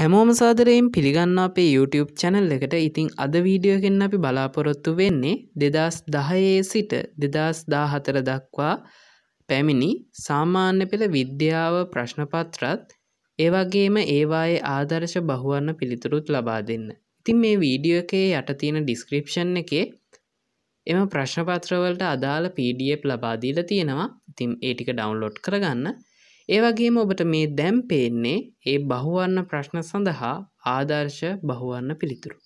හැමෝම සාදරයෙන් පිළිගන්න අපේ YouTube චැනල් එකට ඉතිං අද වීඩියෝගෙන් අපි බලාපොරොත්තු වෙන්නේ දෙදස් දහයේ සිට දෙදස් දාහතර දක්වා පැමිණි සාමාන්‍ය පෙළ විද්‍යාව ප්‍රශ්නපත්‍රත් ඒවගේම ඒවායේ ආදර්ශ බහුවන්න පිළිතුරුත් ලබා දෙන්න. ඉතින් මේ වීඩියෝ එකේ යට තියෙන ඩිස්ක්‍රිප්ෂන් එකේ එම ප්‍රශ්නපත්‍රවලට අදාළ PDF ලබාදීල තියෙනවා ඉතින් ඒටික ඩවන්ලෝඩ් කරගන්න ඒ වගේම ඔබට මේ දැම් පේන්නේ ඒ බහුවන්න ප්‍රශ්න සඳහා ආදර්ශ බහුවන්න පිළිතුරු.